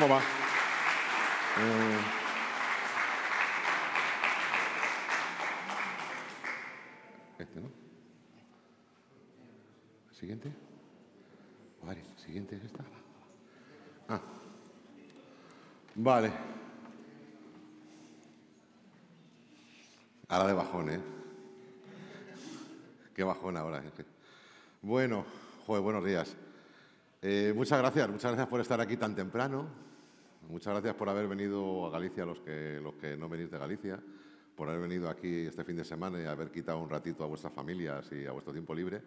¿Cómo va? Eh, este, ¿no? Siguiente. Vale, siguiente es esta. Ah. Vale. Ahora de bajón, ¿eh? Qué bajón ahora. Bueno, joder, buenos días. Eh, muchas gracias, muchas gracias por estar aquí tan temprano muchas gracias por haber venido a Galicia, los que, no venís de Galicia, por haber venido aquí este fin de semana y haber quitado un ratito a vuestras familias y a vuestro tiempo libre.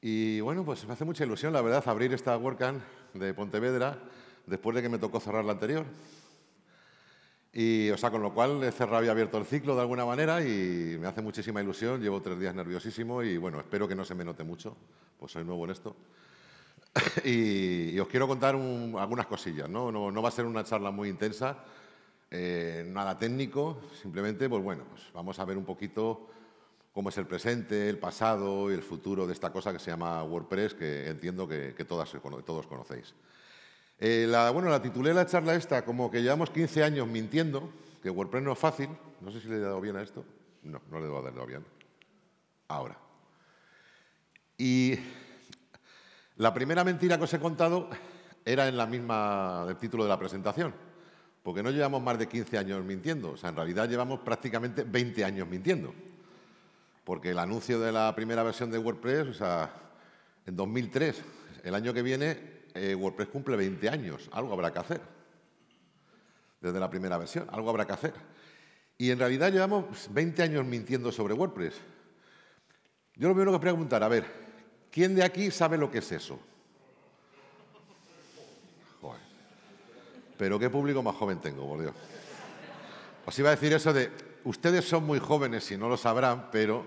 Y bueno, pues me hace mucha ilusión, la verdad, abrir esta WordCamp de Pontevedra después de que me tocó cerrar la anterior. Y, o sea, con lo cual he cerrado y abierto el ciclo de alguna manera y me hace muchísima ilusión. Llevo tres días nerviosísimo y, bueno, espero que no se me note mucho, pues soy nuevo en esto. y, os quiero contar algunas cosillas, ¿no? ¿no? va a ser una charla muy intensa, eh, nada técnico, simplemente, pues bueno, pues vamos a ver un poquito cómo es el presente, el pasado y el futuro de esta cosa que se llama WordPress, que entiendo que, todas, todos conocéis. Eh, la, bueno, la titulé la charla esta como que llevamos 15 años mintiendo, que WordPress no es fácil. No sé si le he dado bien a esto. No, no le he dado bien. Ahora. Y la primera mentira que os he contado era en la misma del título de la presentación, porque no llevamos más de 15 años mintiendo, o sea, en realidad llevamos prácticamente 20 años mintiendo, porque el anuncio de la primera versión de WordPress, o sea, en 2003, el año que viene, eh, WordPress cumple 20 años, algo habrá que hacer, desde la primera versión, algo habrá que hacer. Y en realidad llevamos 20 años mintiendo sobre WordPress. Yo lo primero que preguntar, a ver, ¿Quién de aquí sabe lo que es eso? Joder. Pero qué público más joven tengo, por Dios. Os iba a decir eso de, ustedes son muy jóvenes y no lo sabrán, pero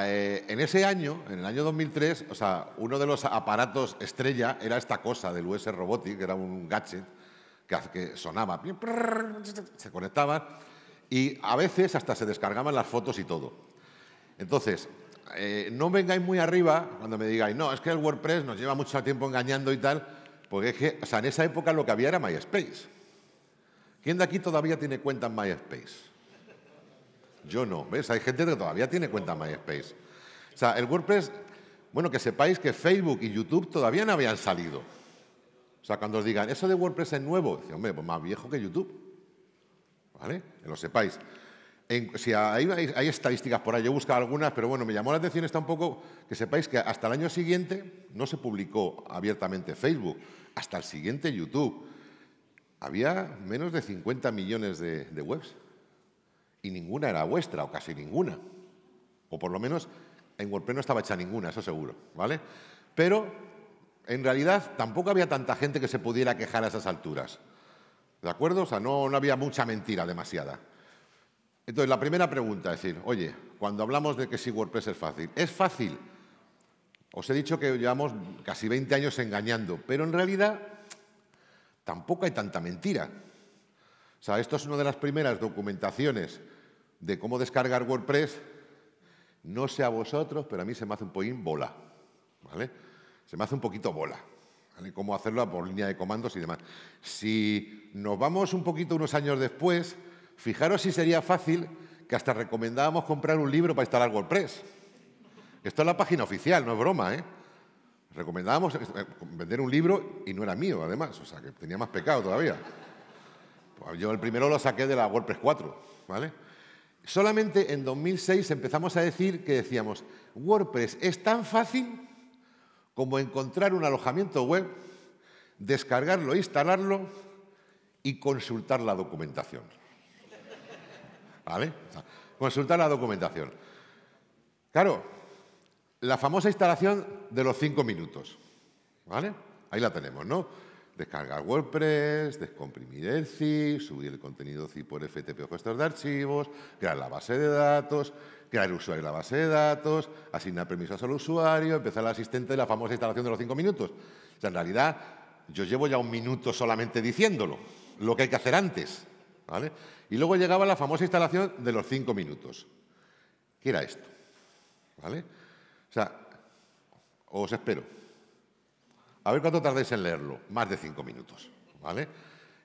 eh, en ese año, en el año 2003, o sea, uno de los aparatos estrella era esta cosa del US Robotic, que era un gadget que, que sonaba, se conectaba y a veces hasta se descargaban las fotos y todo. Entonces, eh, no vengáis muy arriba cuando me digáis, no, es que el WordPress nos lleva mucho tiempo engañando y tal, porque es que, o sea, en esa época lo que había era MySpace. ¿Quién de aquí todavía tiene cuenta en MySpace? Yo no, ¿ves? Hay gente que todavía tiene cuenta en MySpace. O sea, el WordPress, bueno, que sepáis que Facebook y YouTube todavía no habían salido. O sea, cuando os digan, eso de WordPress es nuevo, dice, hombre, pues más viejo que YouTube. ¿Vale? Que lo sepáis si hay, estadísticas por ahí, yo he algunas, pero bueno, me llamó la atención está un poco que sepáis que hasta el año siguiente no se publicó abiertamente Facebook, hasta el siguiente YouTube. Había menos de 50 millones de, webs y ninguna era vuestra, o casi ninguna. O por lo menos en WordPress no estaba hecha ninguna, eso seguro, ¿vale? Pero en realidad tampoco había tanta gente que se pudiera quejar a esas alturas. ¿De acuerdo? O sea, no había mucha mentira demasiada. Entonces, la primera pregunta es decir, oye, cuando hablamos de que si WordPress es fácil, ¿es fácil? Os he dicho que llevamos casi 20 años engañando, pero en realidad tampoco hay tanta mentira. O sea, esto es una de las primeras documentaciones de cómo descargar WordPress. No sé a vosotros, pero a mí se me hace un poquín bola. ¿vale? Se me hace un poquito bola. Cómo hacerlo por línea de comandos y demás. Si nos vamos un poquito unos años después, Fijaros si sería fácil que hasta recomendábamos comprar un libro para instalar WordPress. Esto es la página oficial, no es broma, ¿eh? Recomendábamos eh, vender un libro y no era mío, además, o sea, que tenía más pecado todavía. Pues yo el primero lo saqué de la WordPress 4, ¿vale? Solamente en 2006 empezamos a decir que decíamos, WordPress es tan fácil como encontrar un alojamiento web, descargarlo, instalarlo y consultar la documentación. ¿Vale? Consultar la documentación. Claro, la famosa instalación de los cinco minutos. ¿Vale? Ahí la tenemos, ¿no? Descargar WordPress, descomprimir el zip, subir el contenido zip por FTP o gestor de archivos, crear la base de datos, crear el usuario en la base de datos, asignar permisos al usuario, empezar el asistente de la famosa instalación de los cinco minutos. O sea, en realidad, yo llevo ya un minuto solamente diciéndolo, lo que hay que hacer antes. Y luego llegaba la famosa instalación de los cinco minutos. ¿Qué era esto? ¿Vale? O sea, os espero. A ver cuánto tardáis en leerlo. Más de cinco minutos, ¿vale?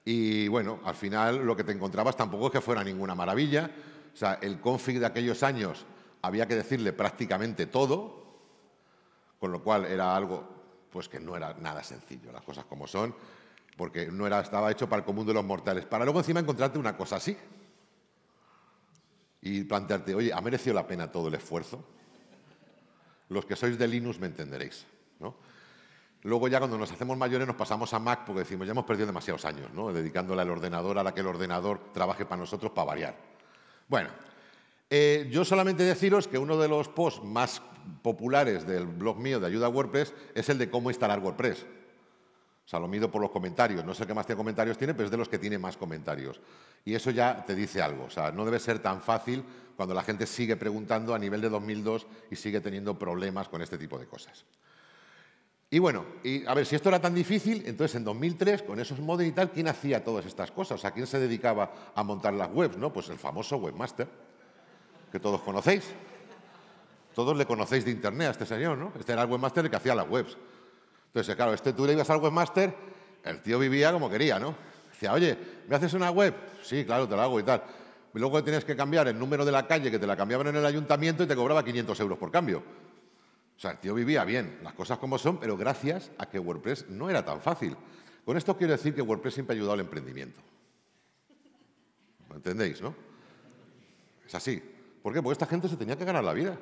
Y bueno, al final lo que te encontrabas tampoco es que fuera ninguna maravilla. O sea, el config de aquellos años había que decirle prácticamente todo, con lo cual era algo pues que no era nada sencillo, las cosas como son porque no era, estaba hecho para el común de los mortales, para luego encima encontrarte una cosa así y plantearte, oye, ¿ha merecido la pena todo el esfuerzo? Los que sois de Linux me entenderéis. ¿no? Luego ya cuando nos hacemos mayores nos pasamos a Mac porque decimos, ya hemos perdido demasiados años, ¿no? dedicándole al ordenador a la que el ordenador trabaje para nosotros para variar. Bueno, eh, yo solamente deciros que uno de los posts más populares del blog mío de ayuda a WordPress es el de cómo instalar WordPress. O sea, lo mido por los comentarios. No sé qué más tiene comentarios tiene, pero es de los que tiene más comentarios. Y eso ya te dice algo. O sea, no debe ser tan fácil cuando la gente sigue preguntando a nivel de 2002 y sigue teniendo problemas con este tipo de cosas. Y bueno, a ver, si esto era tan difícil, entonces en 2003, con esos modelos y tal, ¿quién hacía todas estas cosas? O sea, ¿quién se dedicaba a montar las webs? ¿No? Pues el famoso webmaster, que todos conocéis. Todos le conocéis de internet a este señor, ¿no? Este era el webmaster que hacía las webs. Entonces, claro, este tú le ibas al webmaster, el tío vivía como quería, ¿no? Decía, oye, ¿me haces una web? Sí, claro, te la hago y tal. Y luego tenías que cambiar el número de la calle, que te la cambiaban en el ayuntamiento y te cobraba 500 euros por cambio. O sea, el tío vivía bien, las cosas como son, pero gracias a que WordPress no era tan fácil. Con esto quiero decir que WordPress siempre ha ayudado al emprendimiento. ¿Me entendéis, no? Es así. ¿Por qué? Porque esta gente se tenía que ganar la vida.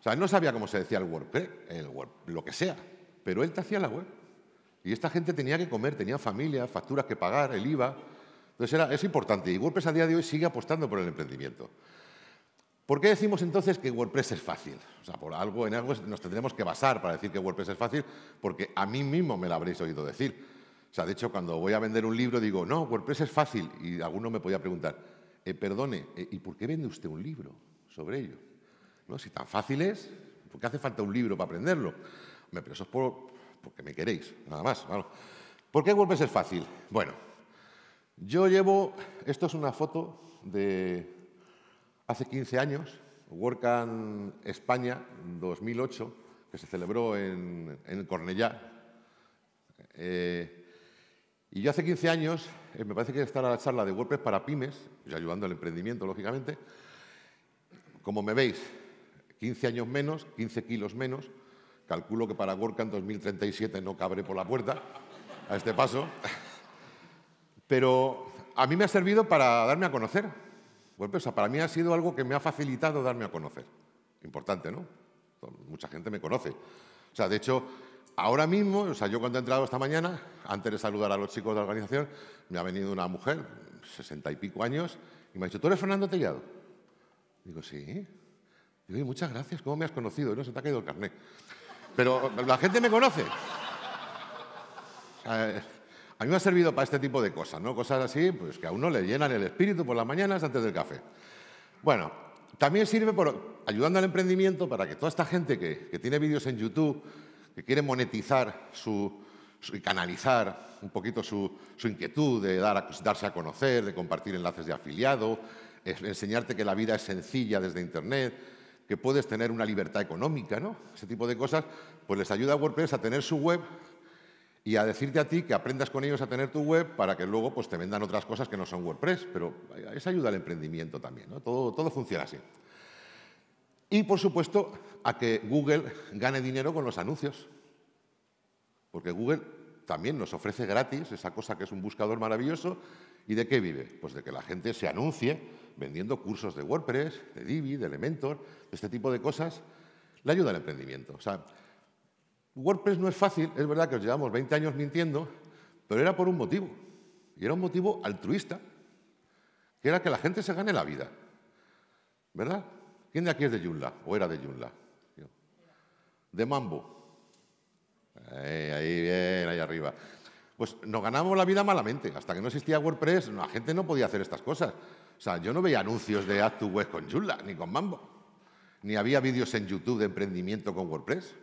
O sea, no sabía cómo se decía el WordPress, el lo que sea. Pero él te hacía la web. Y esta gente tenía que comer, tenía familia, facturas que pagar, el IVA. Entonces era, es importante. Y WordPress a día de hoy sigue apostando por el emprendimiento. ¿Por qué decimos entonces que WordPress es fácil? O sea, por algo, en algo nos tendremos que basar para decir que WordPress es fácil, porque a mí mismo me lo habréis oído decir. O sea, de hecho, cuando voy a vender un libro digo, no, WordPress es fácil. Y alguno me podía preguntar, eh, perdone, eh, ¿y por qué vende usted un libro sobre ello? ¿No? Si tan fácil es, ¿por qué hace falta un libro para aprenderlo? pero eso es por, porque me queréis, nada más. ¿Por qué WordPress es fácil? Bueno, yo llevo, esto es una foto de hace 15 años, and España 2008, que se celebró en, en Cornellá. Eh, y yo hace 15 años, eh, me parece que estaba la charla de WordPress para pymes, ayudando al emprendimiento, lógicamente. Como me veis, 15 años menos, 15 kilos menos, Calculo que para Gorka en 2037 no cabré por la puerta a este paso. Pero a mí me ha servido para darme a conocer. Bueno, pues, para mí ha sido algo que me ha facilitado darme a conocer. Importante, ¿no? Mucha gente me conoce. O sea, de hecho, ahora mismo, o sea, yo cuando he entrado esta mañana, antes de saludar a los chicos de la organización, me ha venido una mujer, sesenta y pico años, y me ha dicho, ¿tú eres Fernando Tellado? Digo, sí. muchas gracias, ¿cómo me has conocido? no se te ha caído el carnet. Pero la gente me conoce. A mí me ha servido para este tipo de cosas, ¿no? Cosas así, pues que a uno le llenan el espíritu por las mañanas antes del café. Bueno, también sirve ayudando al emprendimiento para que toda esta gente que, tiene vídeos en YouTube, que quiere monetizar y canalizar un poquito su, inquietud de darse a conocer, de compartir enlaces de afiliado, enseñarte que la vida es sencilla desde Internet, que puedes tener una libertad económica, ¿no? Ese tipo de cosas, pues les ayuda a WordPress a tener su web y a decirte a ti que aprendas con ellos a tener tu web para que luego pues, te vendan otras cosas que no son WordPress. Pero eso ayuda al emprendimiento también, ¿no? Todo, todo funciona así. Y, por supuesto, a que Google gane dinero con los anuncios. Porque Google también nos ofrece gratis esa cosa que es un buscador maravilloso ¿Y de qué vive? Pues de que la gente se anuncie vendiendo cursos de WordPress, de Divi, de Elementor, de este tipo de cosas. Le ayuda al emprendimiento. O sea, WordPress no es fácil. Es verdad que os llevamos 20 años mintiendo, pero era por un motivo. Y era un motivo altruista, que era que la gente se gane la vida. ¿Verdad? ¿Quién de aquí es de Yunla o era de Yunla? De Mambo. Eh, ahí bien, ahí arriba. Pues nos ganamos la vida malamente. Hasta que no existía WordPress, la gente no podía hacer estas cosas. O sea, yo no veía anuncios de Add Web con Joomla, ni con Mambo. Ni había vídeos en YouTube de emprendimiento con WordPress,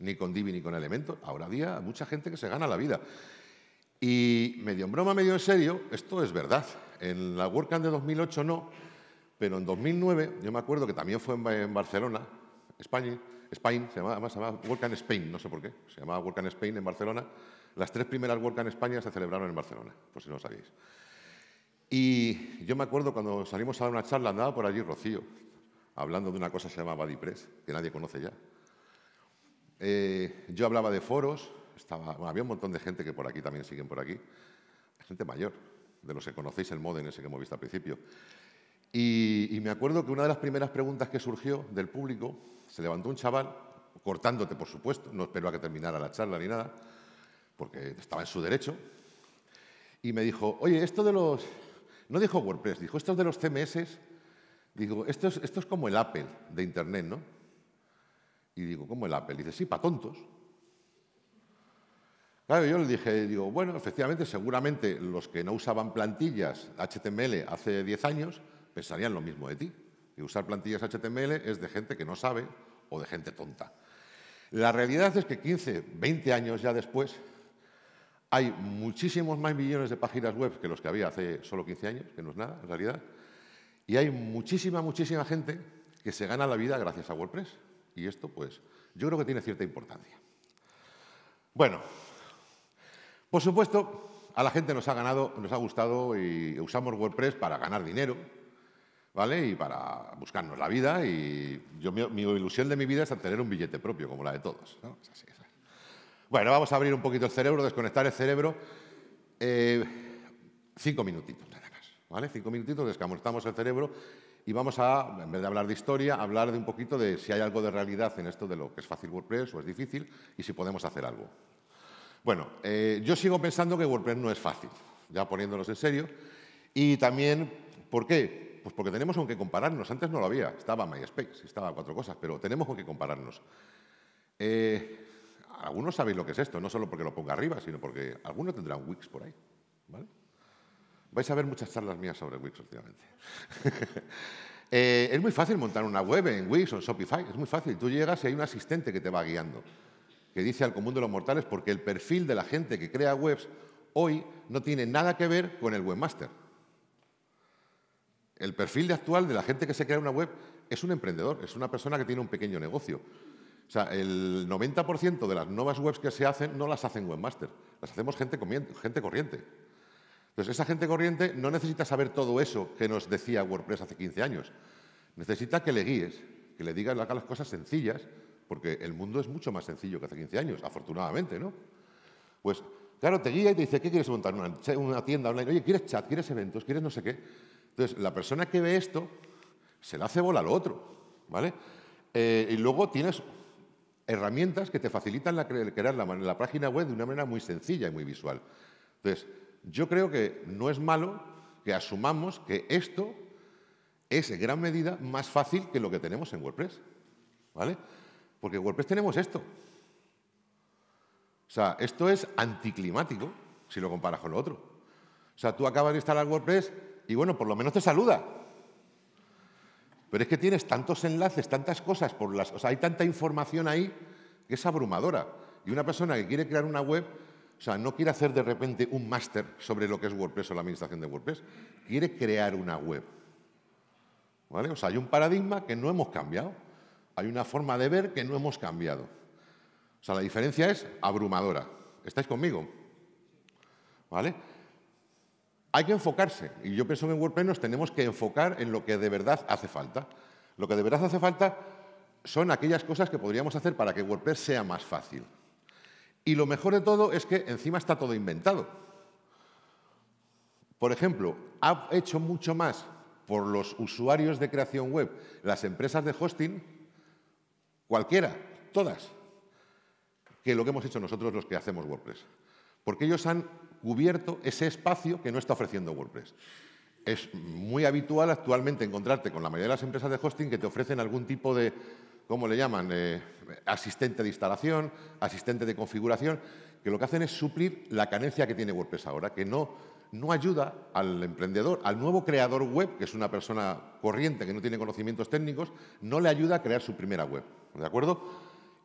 ni con Divi, ni con Elementor. Ahora había mucha gente que se gana la vida. Y medio en broma, medio en serio, esto es verdad. En la WordCamp de 2008 no, pero en 2009, yo me acuerdo que también fue en Barcelona, España, Spain, se llamaba, se WordCamp Spain, no sé por qué, se llamaba WordCamp Spain en Barcelona, las tres primeras work en España se celebraron en Barcelona, por si no lo sabéis. Y yo me acuerdo cuando salimos a dar una charla, andaba por allí Rocío, hablando de una cosa que se llama que nadie conoce ya. Eh, yo hablaba de foros, había un montón de gente que por aquí también siguen por aquí, gente mayor, de los que conocéis el en ese que hemos visto al principio. Y, me acuerdo que una de las primeras preguntas que surgió del público, se levantó un chaval, cortándote por supuesto, no espero a que terminara la charla ni nada, porque estaba en su derecho, y me dijo, oye, esto de los... No dijo WordPress, dijo, esto de los CMS, digo, esto es, como el Apple de Internet, ¿no? Y digo, ¿cómo el Apple? Y dice, sí, para tontos. Claro, yo le dije, digo, bueno, efectivamente, seguramente los que no usaban plantillas HTML hace 10 años pensarían lo mismo de ti. Y usar plantillas HTML es de gente que no sabe o de gente tonta. La realidad es que 15, 20 años ya después, hay muchísimos más millones de páginas web que los que había hace solo 15 años, que no es nada en realidad. Y hay muchísima, muchísima gente que se gana la vida gracias a WordPress. Y esto, pues, yo creo que tiene cierta importancia. Bueno, por supuesto, a la gente nos ha ganado, nos ha gustado y usamos WordPress para ganar dinero, ¿vale? Y para buscarnos la vida. Y yo, mi, mi ilusión de mi vida es tener un billete propio, como la de todos. ¿no? así, es bueno, vamos a abrir un poquito el cerebro, desconectar el cerebro. Eh, cinco minutitos nada más, ¿vale? Cinco minutitos, desconectamos el cerebro y vamos a, en vez de hablar de historia, hablar de un poquito de si hay algo de realidad en esto de lo que es fácil WordPress o es difícil y si podemos hacer algo. Bueno, eh, yo sigo pensando que WordPress no es fácil, ya poniéndonos en serio. Y también, ¿por qué? Pues porque tenemos con qué compararnos. Antes no lo había, estaba MySpace, estaba cuatro cosas, pero tenemos con qué compararnos. Eh, algunos sabéis lo que es esto, no solo porque lo ponga arriba, sino porque algunos tendrán Wix por ahí. Vais a ver muchas charlas mías sobre Wix últimamente. Eh, es muy fácil montar una web en Wix o en Shopify, es muy fácil. Tú llegas y hay un asistente que te va guiando, que dice al común de los mortales, porque el perfil de la gente que crea webs hoy no tiene nada que ver con el webmaster. El perfil actual de la gente que se crea una web es un emprendedor, es una persona que tiene un pequeño negocio o sea, el 90% de las nuevas webs que se hacen no las hacen webmaster, las hacemos gente, gente corriente. Entonces, esa gente corriente no necesita saber todo eso que nos decía WordPress hace 15 años. Necesita que le guíes, que le digas las cosas sencillas, porque el mundo es mucho más sencillo que hace 15 años, afortunadamente, ¿no? Pues, claro, te guía y te dice, ¿qué quieres montar? Una, tienda Oye, ¿quieres chat? ¿Quieres eventos? ¿Quieres no sé qué? Entonces, la persona que ve esto se le hace bola a lo otro, ¿vale? Eh, y luego tienes herramientas que te facilitan la, crear la, la página web de una manera muy sencilla y muy visual. Entonces, yo creo que no es malo que asumamos que esto es en gran medida más fácil que lo que tenemos en WordPress. ¿Vale? Porque en WordPress tenemos esto. O sea, esto es anticlimático si lo comparas con lo otro. O sea, tú acabas de instalar WordPress y bueno, por lo menos te saluda. Pero es que tienes tantos enlaces, tantas cosas por las... hay tanta información ahí que es abrumadora. Y una persona que quiere crear una web, o sea, no quiere hacer de repente un máster sobre lo que es WordPress o la administración de WordPress, quiere crear una web. ¿Vale? O sea, hay un paradigma que no hemos cambiado. Hay una forma de ver que no hemos cambiado. O sea, la diferencia es abrumadora. ¿Estáis conmigo? ¿Vale? Hay que enfocarse, y yo pienso que en WordPress nos tenemos que enfocar en lo que de verdad hace falta. Lo que de verdad hace falta son aquellas cosas que podríamos hacer para que WordPress sea más fácil. Y lo mejor de todo es que encima está todo inventado. Por ejemplo, ha hecho mucho más por los usuarios de creación web, las empresas de hosting, cualquiera, todas, que lo que hemos hecho nosotros los que hacemos WordPress. Porque ellos han cubierto ese espacio que no está ofreciendo WordPress. Es muy habitual actualmente encontrarte con la mayoría de las empresas de hosting que te ofrecen algún tipo de, ¿cómo le llaman? Eh, asistente de instalación, asistente de configuración, que lo que hacen es suplir la carencia que tiene WordPress ahora, que no, no ayuda al emprendedor, al nuevo creador web, que es una persona corriente que no tiene conocimientos técnicos, no le ayuda a crear su primera web. ¿De acuerdo?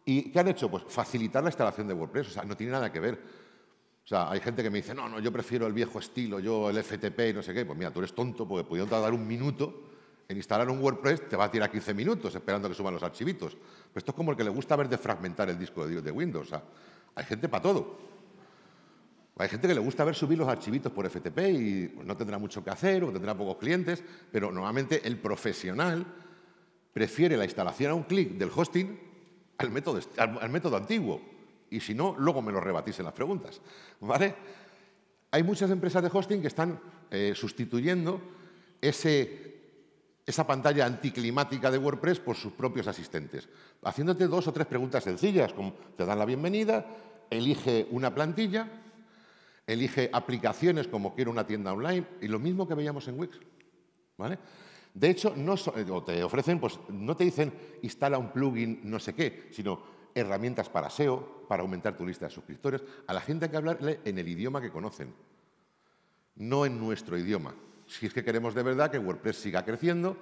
¿Y qué han hecho? Pues facilitar la instalación de WordPress. O sea, no tiene nada que ver. O sea, hay gente que me dice, no, no, yo prefiero el viejo estilo, yo el FTP y no sé qué. Pues mira, tú eres tonto porque pudiendo tardar un minuto en instalar un WordPress, te va a tirar 15 minutos esperando que suban los archivitos. Pero esto es como el que le gusta ver de fragmentar el disco de, Windows. O sea, hay gente para todo. Hay gente que le gusta ver subir los archivitos por FTP y no tendrá mucho que hacer o tendrá pocos clientes, pero normalmente el profesional prefiere la instalación a un clic del hosting al método, al método antiguo y si no, luego me lo rebatís en las preguntas. ¿vale? Hay muchas empresas de hosting que están eh, sustituyendo ese, esa pantalla anticlimática de WordPress por sus propios asistentes, haciéndote dos o tres preguntas sencillas, como te dan la bienvenida, elige una plantilla, elige aplicaciones como quiero una tienda online, y lo mismo que veíamos en Wix. ¿vale? De hecho, no eh, te ofrecen, pues no te dicen instala un plugin no sé qué, sino herramientas para SEO, para aumentar tu lista de suscriptores. A la gente hay que hablarle en el idioma que conocen, no en nuestro idioma. Si es que queremos de verdad que WordPress siga creciendo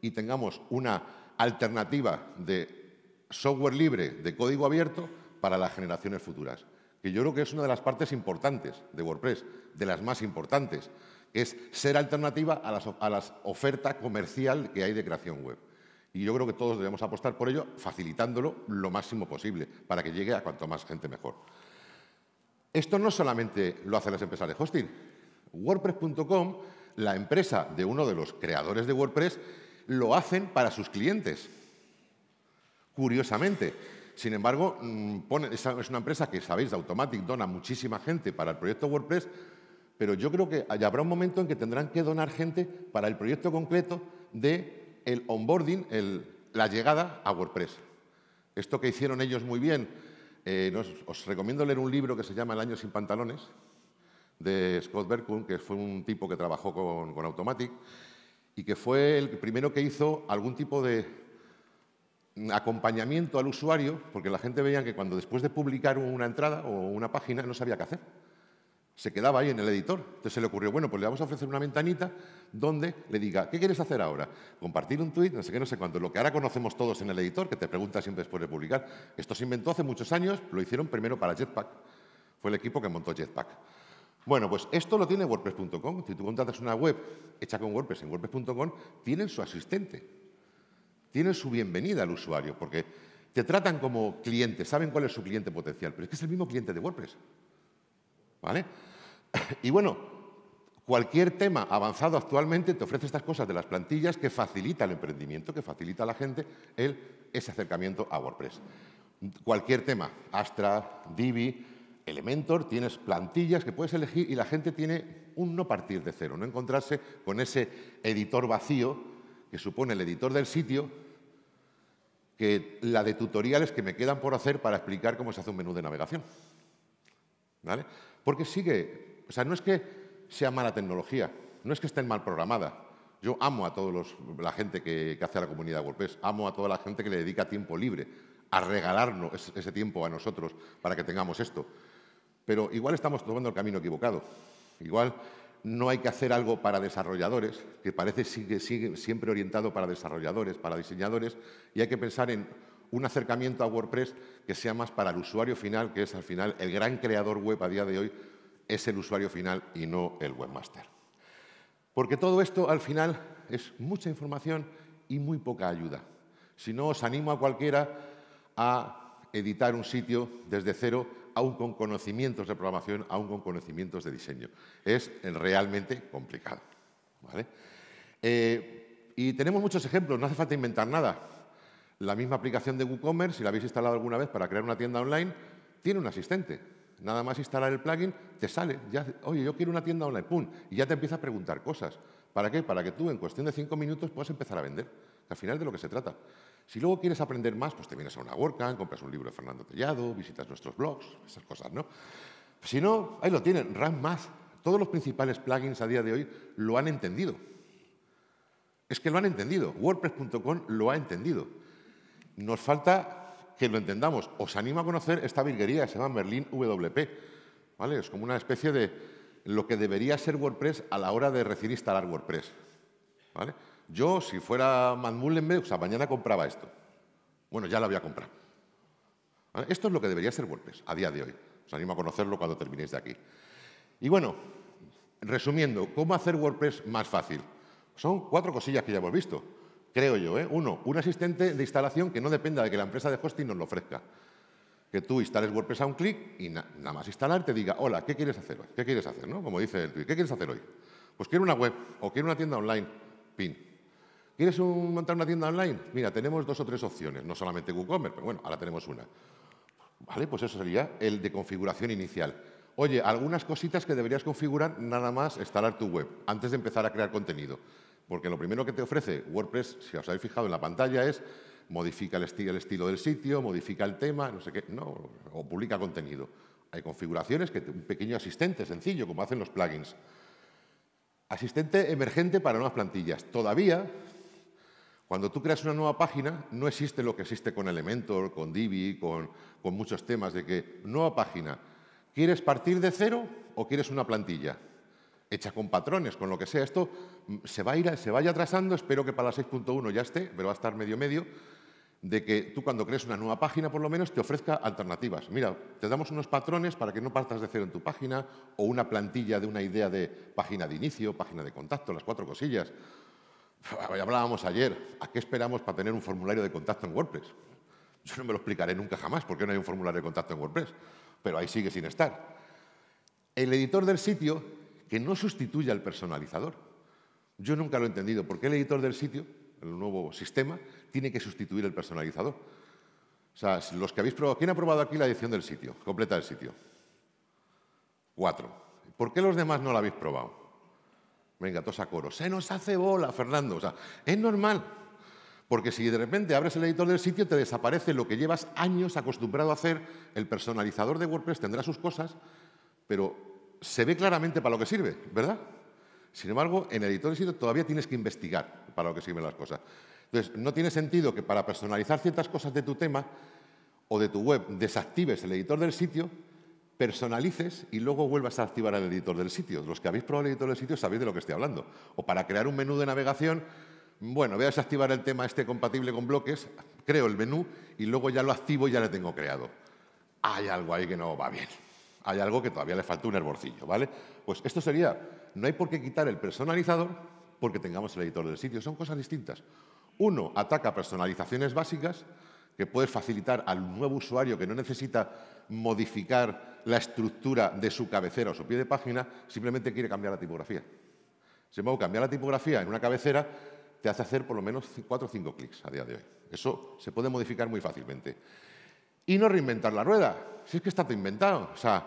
y tengamos una alternativa de software libre, de código abierto, para las generaciones futuras. Que yo creo que es una de las partes importantes de WordPress, de las más importantes, es ser alternativa a, la oferta comercial que hay de creación web. Y yo creo que todos debemos apostar por ello, facilitándolo lo máximo posible, para que llegue a cuanto más gente mejor. Esto no solamente lo hacen las empresas de hosting. WordPress.com, la empresa de uno de los creadores de WordPress, lo hacen para sus clientes. Curiosamente. Sin embargo, mm, es una empresa que, sabéis, de Automatic dona muchísima gente para el proyecto WordPress, pero yo creo que habrá un momento en que tendrán que donar gente para el proyecto concreto de el onboarding, la llegada a WordPress. Esto que hicieron ellos muy bien, eh, os recomiendo leer un libro que se llama El año sin pantalones, de Scott Berkun, que fue un tipo que trabajó con, con Automatic y que fue el primero que hizo algún tipo de acompañamiento al usuario, porque la gente veía que cuando después de publicar una entrada o una página no sabía qué hacer se quedaba ahí en el editor. Entonces se le ocurrió, bueno, pues le vamos a ofrecer una ventanita donde le diga, ¿qué quieres hacer ahora? Compartir un tuit, no sé qué, no sé cuánto. Lo que ahora conocemos todos en el editor, que te pregunta siempre después de publicar. Esto se inventó hace muchos años, lo hicieron primero para Jetpack. Fue el equipo que montó Jetpack. Bueno, pues esto lo tiene WordPress.com. Si tú contratas una web hecha con WordPress en WordPress.com, tienen su asistente. Tienen su bienvenida al usuario, porque te tratan como cliente, saben cuál es su cliente potencial, pero es que es el mismo cliente de WordPress. ¿Vale? Y bueno, cualquier tema avanzado actualmente te ofrece estas cosas de las plantillas que facilita el emprendimiento, que facilita a la gente el, ese acercamiento a WordPress. Cualquier tema, Astra, Divi, Elementor, tienes plantillas que puedes elegir y la gente tiene un no partir de cero, no encontrarse con ese editor vacío que supone el editor del sitio que la de tutoriales que me quedan por hacer para explicar cómo se hace un menú de navegación. ¿Vale? Porque sigue o sea, no es que sea mala tecnología, no es que esté mal programada. Yo amo a toda la gente que, hace la comunidad WordPress, amo a toda la gente que le dedica tiempo libre a regalarnos ese, tiempo a nosotros para que tengamos esto. Pero igual estamos tomando el camino equivocado. Igual no hay que hacer algo para desarrolladores, que parece que sigue siempre orientado para desarrolladores, para diseñadores, y hay que pensar en un acercamiento a WordPress que sea más para el usuario final, que es al final el gran creador web a día de hoy, es el usuario final y no el webmaster. Porque todo esto al final es mucha información y muy poca ayuda. Si no, os animo a cualquiera a editar un sitio desde cero, aún con conocimientos de programación, aún con conocimientos de diseño. Es realmente complicado. Eh, y tenemos muchos ejemplos, no hace falta inventar nada. La misma aplicación de WooCommerce, si la habéis instalado alguna vez para crear una tienda online, tiene un asistente. Nada más instalar el plugin, te sale, ya, oye, yo quiero una tienda online, ¡pum! Y ya te empieza a preguntar cosas. ¿Para qué? Para que tú en cuestión de cinco minutos puedas empezar a vender, que al final de lo que se trata. Si luego quieres aprender más, pues te vienes a una WordCamp, compras un libro de Fernando Tellado, visitas nuestros blogs, esas cosas, ¿no? Si no, ahí lo tienen, RAM más. Todos los principales plugins a día de hoy lo han entendido. Es que lo han entendido. WordPress.com lo ha entendido. Nos falta que lo entendamos. Os animo a conocer esta virguería que se llama Merlin WP. ¿vale? Es como una especie de lo que debería ser WordPress a la hora de recibir e instalar WordPress. ¿vale? Yo, si fuera Matt mañana compraba esto. Bueno, ya lo había comprado. Esto es lo que debería ser WordPress a día de hoy. Os animo a conocerlo cuando terminéis de aquí. Y bueno, resumiendo, ¿cómo hacer WordPress más fácil? Son cuatro cosillas que ya hemos visto creo yo. ¿eh? Uno, un asistente de instalación que no dependa de que la empresa de hosting nos lo ofrezca. Que tú instales WordPress a un clic y nada más instalar te diga, hola, ¿qué quieres hacer hoy? ¿Qué quieres hacer? ¿no? Como dice el tweet, ¿qué quieres hacer hoy? Pues quiero una web o quiero una tienda online. Pin. ¿Quieres montar una tienda online? Mira, tenemos dos o tres opciones, no solamente WooCommerce, pero bueno, ahora tenemos una. Vale, pues eso sería el de configuración inicial. Oye, algunas cositas que deberías configurar nada más instalar tu web antes de empezar a crear contenido. Porque lo primero que te ofrece WordPress, si os habéis fijado en la pantalla, es modifica el, estilo del sitio, modifica el tema, no sé qué, no, o publica contenido. Hay configuraciones que un pequeño asistente sencillo, como hacen los plugins. Asistente emergente para nuevas plantillas. Todavía, cuando tú creas una nueva página, no existe lo que existe con Elementor, con Divi, con muchos temas de que nueva página. ¿Quieres partir de cero o quieres una plantilla? hecha con patrones, con lo que sea. Esto mm, se va a ir, se vaya atrasando, espero que para la 6.1 ya esté, pero va a estar medio medio, de que tú cuando crees una nueva página por lo menos te ofrezca alternativas. Mira, te damos unos patrones para que no partas de cero en tu página o una plantilla de una idea de página de inicio, página de contacto, las cuatro cosillas. Hablábamos ayer, ¿a qué esperamos para tener un formulario de contacto en WordPress? Yo no me lo explicaré nunca jamás, porque no hay un formulario de contacto en WordPress, pero ahí sigue sin estar. El editor del sitio que no sustituya al personalizador. Yo nunca lo he entendido. ¿Por qué el editor del sitio, el nuevo sistema, tiene que sustituir el personalizador? O sea, los que habéis probado, ¿quién ha probado aquí la edición del sitio, completa el sitio? Cuatro. ¿Por qué los demás no la habéis probado? Venga, todos a coro. Se nos hace bola, Fernando. O sea, es normal. Porque si de repente abres el editor del sitio, te desaparece lo que llevas años acostumbrado a hacer. El personalizador de WordPress tendrá sus cosas, pero se ve claramente para lo que sirve, ¿verdad? Sin embargo, en el editor del sitio todavía tienes que investigar para lo que sirven las cosas. Entonces, no tiene sentido que para personalizar ciertas cosas de tu tema o de tu web desactives el editor del sitio, personalices y luego vuelvas a activar el editor del sitio. Los que habéis probado el editor del sitio sabéis de lo que estoy hablando. O para crear un menú de navegación, bueno, voy a desactivar el tema este compatible con bloques, creo el menú y luego ya lo activo y ya lo tengo creado. Hay algo ahí que no va bien hay algo que todavía le falta un hervorcillo, ¿vale? Pues esto sería, no hay por qué quitar el personalizador porque tengamos el editor del sitio, son cosas distintas. Uno ataca personalizaciones básicas que puedes facilitar al nuevo usuario que no necesita modificar la estructura de su cabecera o su pie de página, simplemente quiere cambiar la tipografía. Sin embargo, cambiar la tipografía en una cabecera te hace hacer por lo menos 4 o 5 clics a día de hoy. Eso se puede modificar muy fácilmente. Y no reinventar la rueda. Si es que está todo inventado. O sea,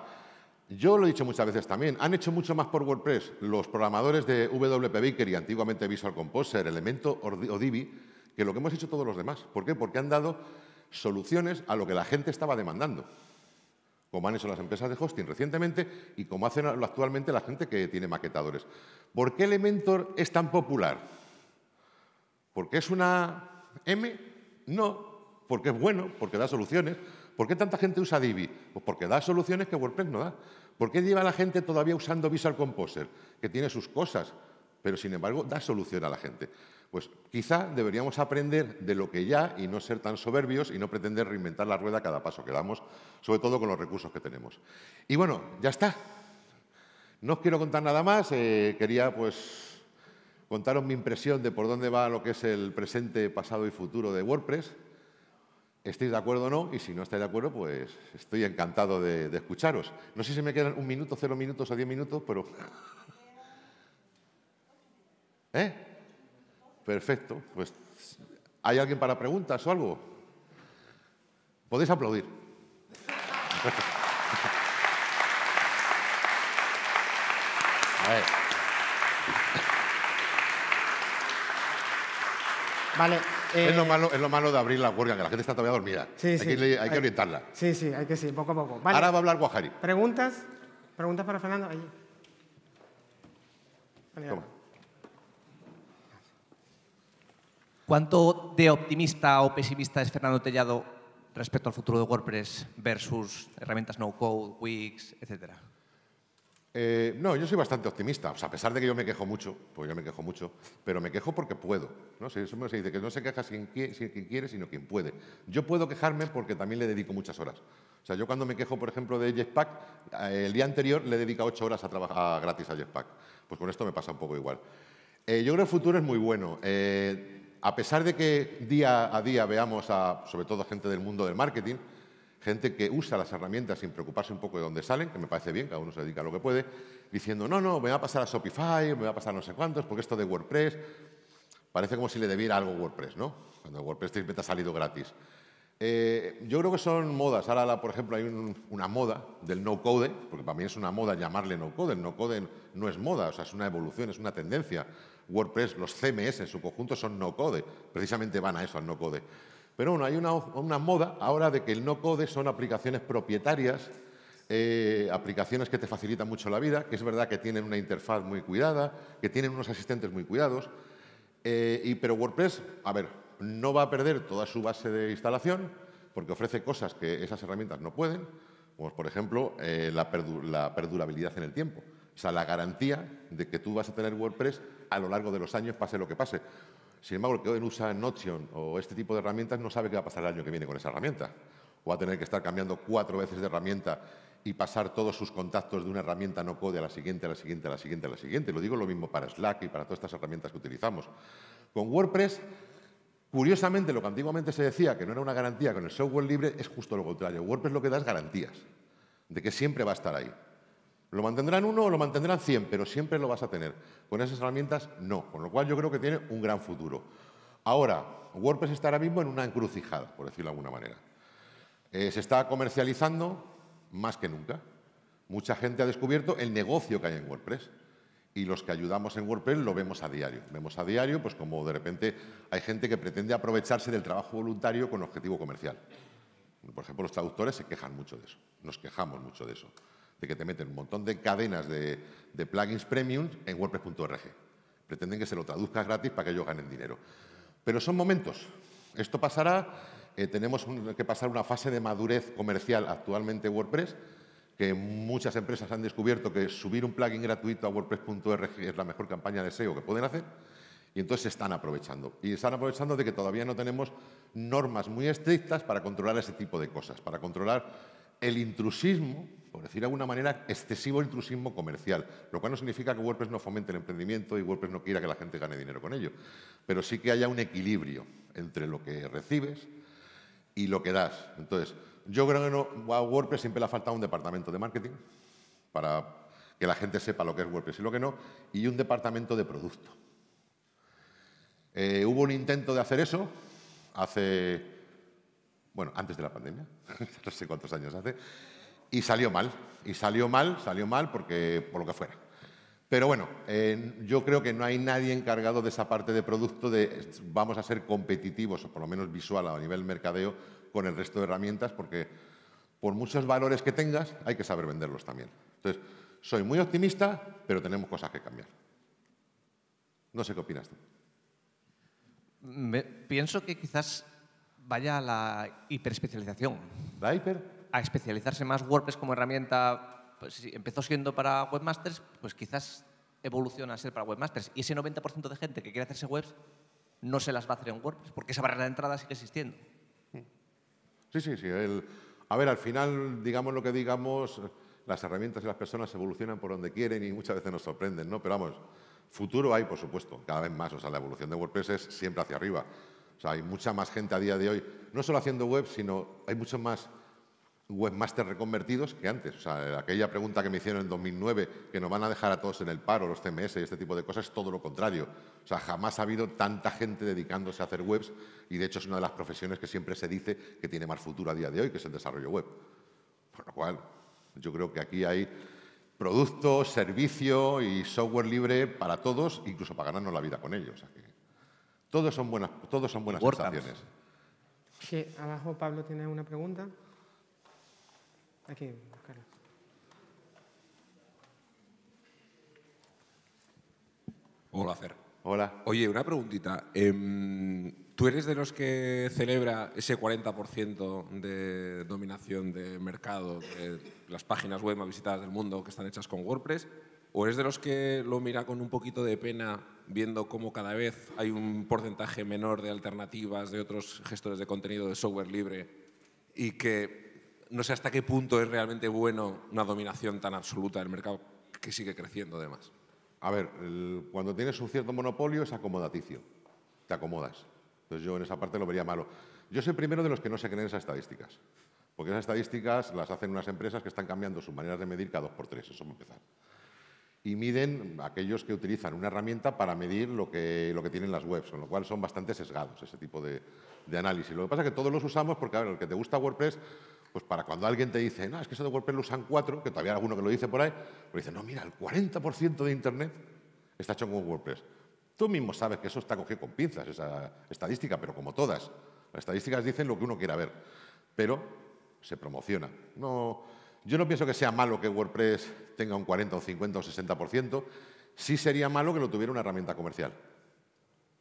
yo lo he dicho muchas veces también, han hecho mucho más por WordPress los programadores de WP Baker y antiguamente Visual Composer, Elemento o Divi, que lo que hemos hecho todos los demás. ¿Por qué? Porque han dado soluciones a lo que la gente estaba demandando, como han hecho las empresas de hosting recientemente y como hacen actualmente la gente que tiene maquetadores. ¿Por qué Elementor es tan popular? ¿Porque es una M? No, porque es bueno, porque da soluciones. ¿Por qué tanta gente usa Divi? Pues porque da soluciones que WordPress no da. ¿Por qué lleva la gente todavía usando Visual Composer? Que tiene sus cosas, pero sin embargo da solución a la gente. Pues quizá deberíamos aprender de lo que ya y no ser tan soberbios y no pretender reinventar la rueda cada paso que damos, sobre todo con los recursos que tenemos. Y bueno, ya está. No os quiero contar nada más. Eh, quería pues contaros mi impresión de por dónde va lo que es el presente, pasado y futuro de WordPress estéis de acuerdo o no, y si no estáis de acuerdo, pues estoy encantado de, escucharos. No sé si me quedan un minuto, cero minutos o diez minutos, pero... ¿Eh? Perfecto. Pues, ¿hay alguien para preguntas o algo? Podéis aplaudir. Vale. Eh, es, lo malo, es lo malo de abrir la huelga, que la gente está todavía dormida. Sí, hay, sí, que, hay, que, orientarla. Sí, sí, hay que sí, poco a poco. Vale. Ahora va a hablar Guajari. ¿Preguntas? ¿Preguntas para Fernando? ¿Cuánto de optimista o pesimista es Fernando Tellado respecto al futuro de WordPress versus herramientas no-code, Wix, etcétera? Eh, no, yo soy bastante optimista. a pesar de que yo me quejo mucho, pues yo me quejo mucho, pero me quejo porque puedo. ¿no? Se, dice que no se queja quien, quiere, sino quien puede. Yo puedo quejarme porque también le dedico muchas horas. O sea, yo cuando me quejo, por ejemplo, de Jetpack, eh, el día anterior le dedica ocho horas a trabajar gratis a Jetpack. Pues con esto me pasa un poco igual. Eh, yo creo que el futuro es muy bueno. a pesar de que día a día veamos sobre todo, a gente del mundo del marketing, gente que usa las herramientas sin preocuparse un poco de dónde salen, que me parece bien, cada uno se dedica a lo que puede, diciendo, no, no, me va a pasar a Shopify, me va a pasar no sé cuántos, porque esto de WordPress, parece como si le debiera algo WordPress, ¿no? Cuando WordPress te ha salido gratis. Eh, yo creo que son modas. Ahora, por ejemplo, hay una moda del no-code, porque para mí es una moda llamarle no-code. El no-code no es moda, o sea, es una evolución, es una tendencia. WordPress, los CMS en su conjunto son no-code, precisamente van a eso, al no-code. Pero bueno, hay una, moda ahora de que el no code son aplicaciones propietarias, eh, aplicaciones que te facilitan mucho la vida, que es verdad que tienen una interfaz muy cuidada, que tienen unos asistentes muy cuidados, eh, y, pero WordPress, a ver, no va a perder toda su base de instalación porque ofrece cosas que esas herramientas no pueden, como por ejemplo eh, la, la perdurabilidad en el tiempo, o sea, la garantía de que tú vas a tener WordPress a lo largo de los años, pase lo que pase. Sin embargo, el que hoy usa Notion o este tipo de herramientas no sabe qué va a pasar el año que viene con esa herramienta. O va a tener que estar cambiando cuatro veces de herramienta y pasar todos sus contactos de una herramienta no code a la siguiente, a la siguiente, a la siguiente, a la siguiente. Lo digo lo mismo para Slack y para todas estas herramientas que utilizamos. Con WordPress, curiosamente, lo que antiguamente se decía que no era una garantía con el software libre es justo lo contrario. WordPress lo que da es garantías de que siempre va a estar ahí. Lo mantendrán uno o lo mantendrán 100, pero siempre lo vas a tener. Con esas herramientas no, con lo cual yo creo que tiene un gran futuro. Ahora, WordPress está ahora mismo en una encrucijada, por decirlo de alguna manera. Eh, se está comercializando más que nunca. Mucha gente ha descubierto el negocio que hay en WordPress y los que ayudamos en WordPress lo vemos a diario. Vemos a diario pues como de repente hay gente que pretende aprovecharse del trabajo voluntario con objetivo comercial. Por ejemplo, los traductores se quejan mucho de eso, nos quejamos mucho de eso de que te meten un montón de cadenas de, plugins premium en WordPress.org. Pretenden que se lo traduzcas gratis para que ellos ganen dinero. Pero son momentos. Esto pasará, eh, tenemos que pasar una fase de madurez comercial actualmente WordPress, que muchas empresas han descubierto que subir un plugin gratuito a WordPress.org es la mejor campaña de SEO que pueden hacer, y entonces se están aprovechando. Y están aprovechando de que todavía no tenemos normas muy estrictas para controlar ese tipo de cosas, para controlar el intrusismo, por decir de alguna manera, excesivo intrusismo comercial, lo cual no significa que WordPress no fomente el emprendimiento y WordPress no quiera que la gente gane dinero con ello, pero sí que haya un equilibrio entre lo que recibes y lo que das. Entonces, yo creo que a WordPress siempre le ha faltado un departamento de marketing para que la gente sepa lo que es WordPress y lo que no, y un departamento de producto. Eh, hubo un intento de hacer eso hace bueno, antes de la pandemia, no sé cuántos años hace, y salió mal, y salió mal, salió mal porque por lo que fuera. Pero bueno, eh, yo creo que no hay nadie encargado de esa parte de producto de vamos a ser competitivos, o por lo menos visual a nivel mercadeo, con el resto de herramientas, porque por muchos valores que tengas, hay que saber venderlos también. Entonces, soy muy optimista, pero tenemos cosas que cambiar. No sé qué opinas tú. pienso que quizás vaya a la hiperespecialización. ¿La hiper? A especializarse más WordPress como herramienta. Pues si empezó siendo para webmasters, pues quizás evoluciona a ser para webmasters. Y ese 90% de gente que quiere hacerse webs no se las va a hacer en WordPress, porque esa barrera de entrada sigue existiendo. Sí, sí, sí. a ver, al final, digamos lo que digamos, las herramientas y las personas evolucionan por donde quieren y muchas veces nos sorprenden, ¿no? Pero vamos, futuro hay, por supuesto, cada vez más. O sea, la evolución de WordPress es siempre hacia arriba hay mucha más gente a día de hoy, no solo haciendo web, sino hay muchos más webmasters reconvertidos que antes. O sea, aquella pregunta que me hicieron en 2009, que nos van a dejar a todos en el paro, los CMS y este tipo de cosas, es todo lo contrario. O sea, jamás ha habido tanta gente dedicándose a hacer webs y de hecho es una de las profesiones que siempre se dice que tiene más futuro a día de hoy, que es el desarrollo web. Por lo cual, yo creo que aquí hay producto, servicio y software libre para todos, incluso para ganarnos la vida con ellos. Todos son buenas, todos son buenas Que abajo Pablo tiene una pregunta. Aquí, Hola, Fer. Hola. Oye, una preguntita. Em, ¿Tú eres de los que celebra ese 40% de dominación de mercado de las páginas web más visitadas del mundo que están hechas con WordPress? ¿O eres de los que lo mira con un poquito de pena viendo cómo cada vez hay un porcentaje menor de alternativas de otros gestores de contenido de software libre y que no sé hasta qué punto es realmente bueno una dominación tan absoluta del mercado que sigue creciendo además? A ver, cuando tienes un cierto monopolio es acomodaticio, te acomodas. Entonces yo en esa parte lo vería malo. Yo soy primero de los que no se creen esas estadísticas, porque esas estadísticas las hacen unas empresas que están cambiando sus maneras de medir cada dos por tres, eso me empezar y miden aquellos que utilizan una herramienta para medir lo que, lo que tienen las webs, con lo cual son bastante sesgados ese tipo de, análisis. Lo que pasa es que todos los usamos porque, a ver, el que te gusta WordPress, pues para cuando alguien te dice, no, es que eso de WordPress lo usan cuatro, que todavía hay alguno que lo dice por ahí, pues dice, no, mira, el 40% de Internet está hecho con WordPress. Tú mismo sabes que eso está cogido con pinzas, esa estadística, pero como todas, las estadísticas dicen lo que uno quiera ver, pero se promociona. No, yo no pienso que sea malo que WordPress tenga un 40, un 50, un 60%. Sí sería malo que lo tuviera una herramienta comercial.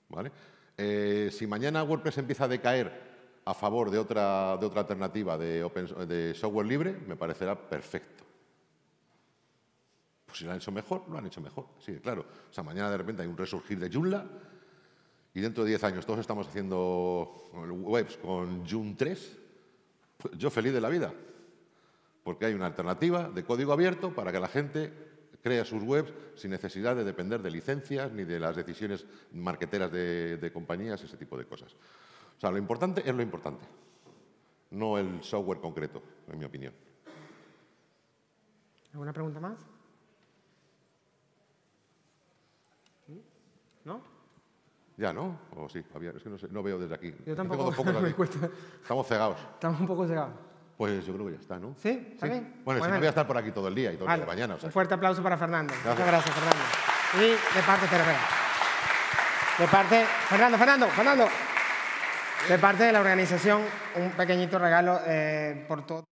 ¿Vale? Eh, si mañana WordPress empieza a decaer a favor de otra, de otra alternativa de, open, de software libre, me parecerá perfecto. Pues si lo han hecho mejor, lo han hecho mejor. Sí, claro. O sea, mañana de repente hay un resurgir de Joomla y dentro de 10 años todos estamos haciendo webs con Joom 3. yo feliz de la vida porque hay una alternativa de código abierto para que la gente crea sus webs sin necesidad de depender de licencias ni de las decisiones marqueteras de, compañías, ese tipo de cosas. O sea, lo importante es lo importante, no el software concreto, en mi opinión. ¿Alguna pregunta más? ¿No? Ya, ¿no? O sí, es que no, veo desde aquí. Yo tampoco, Estamos cegados. Estamos un poco cegados. Pues yo creo que ya está, ¿no? Sí, está bien. Bueno, yo no voy a estar por aquí todo el día y todo el día de mañana. Un fuerte aplauso para Fernando. Muchas gracias, Fernando. Y de parte, de De parte, Fernando, Fernando, Fernando. De parte de la organización, un pequeñito regalo eh, por todo.